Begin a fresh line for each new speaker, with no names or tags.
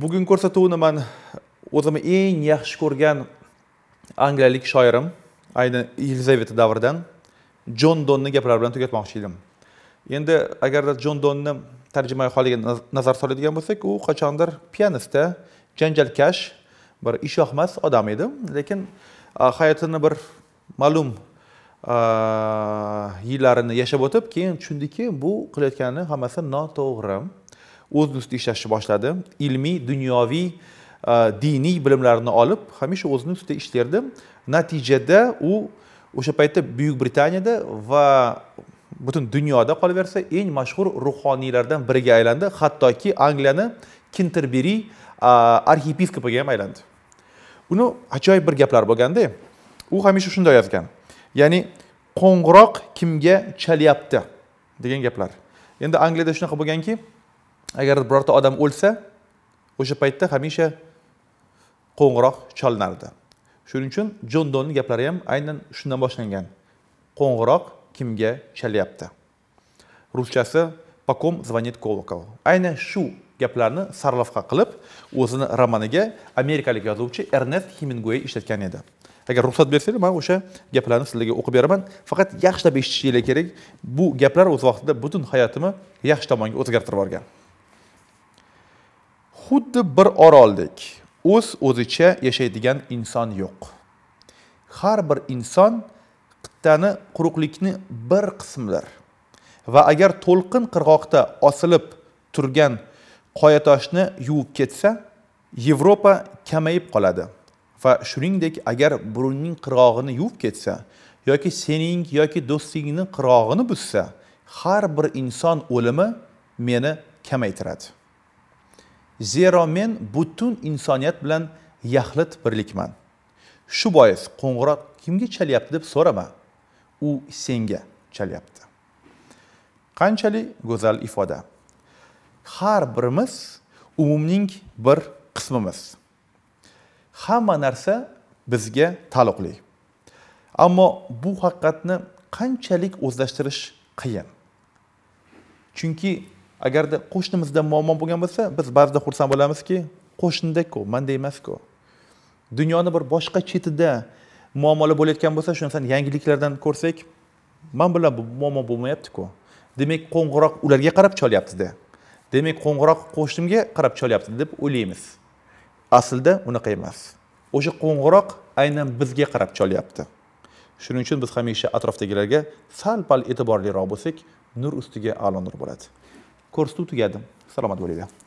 bugun ko'rsatuvni man o'zimni eng yaxshi ko'rgan angliyalik shoirim ayni yelizaveta davridan jon donni gaplari bilan tugatmoqchi edim endi agarda jon donni tarjimai holiga nazar soladigan bo'lsak u qachondir pianista janjalkash bir ishoqmas odam edi lekin hayotini bir ma'lum yillarini yashab o'tib keyin tushundiki bu qilayotgani hammasi noto'g'ri o'z ustida ishlashni boshladi ilmiy dunyoviy e, diniy bilimlarni olib hamisha o'zini ustida ishlardi natijada u o'sha paytda buyuk britaniyada va butun dunyoda qolaversa eng mashhur ruhoniylardan biriga aylandi hattoki angliyani kinterberi arxiepiskopiga ham aylandi buni ajoyib bir gaplar bo'lganda u hamisha shunday yozgan ya'ni qo'ng'iroq kimga chalyapti degan gaplar endi angliyada shunaqa bo'lganki agar birorta odam o'lsa o'sha paytda hamisha qo'ng'iroq chalinardi shuning uchun jon donni gaplari ham aynan shundan boshlangan qo'ng'iroq kimga chalyapti ruschasi по ком звонит колокол aynan shu gaplarni sarlavha qilib o'zini romaniga amerikalik yozuvchi ernest hemingway ishlatgan edi agar ruxsat bersanglar man o'sha gaplarni sizlarga o'qib beraman faqat yaxshilab eshitishinglar kerak bu gaplar o'z vaqtida butun hayotimni yaxshi tomonga o'zgartirib yuborgan xuddi bir oroldek o'z o'zicha yashaydigan inson yo'q har bir inson qit'ani quruqlikni bir qismlar va agar to'lqin qirg'oqda osilib turgan qoyatoshni yuvib ketsa yevropa kamayib qoladi va shuningdek agar burunning qirg'og'ini yuvib ketsa yoki sening yoki do'stingni qirg'og'ini buzsa har bir inson o'limi meni kamaytiradi zero men butun insoniyat bilan yaxlit birlikman shu bois qo'ng'iroq kimga chalyapti deb so'rama u senga chalyapti qanchalik go'zal ifoda har birimiz umumning bir qismimiz hamma narsa bizga taalluqli ammo bu haqiqatni qanchalik o'zlashtirish qiyin chunki agarda qo'shnimizda muammo bo'lgan bo'lsa biz ba'zida xursand bo'lamizki qo'shnidaku manda emasku dunyoni bir boshqa chetida muammolar bo'layotgan bo'lsa shunisini yangiliklardan ko'rsak man bilan bu muammo bo'lmayaptiku demak qo'ng'iroq ularga qarab cholyaptida demak qo'ng'iroq qo'shnimga qarab cholyapti deb o'ylaymiz aslida unaqa emas o'sha qo'ng'iroq aynan bizga qarab cholyapti shuning uchun biz hamisha atrofdagilarga sal pal e'tiborliroq bo'lsak nur ustiga alo nur bo'ladi ko'rsatuv tugadi salomat bo'linglar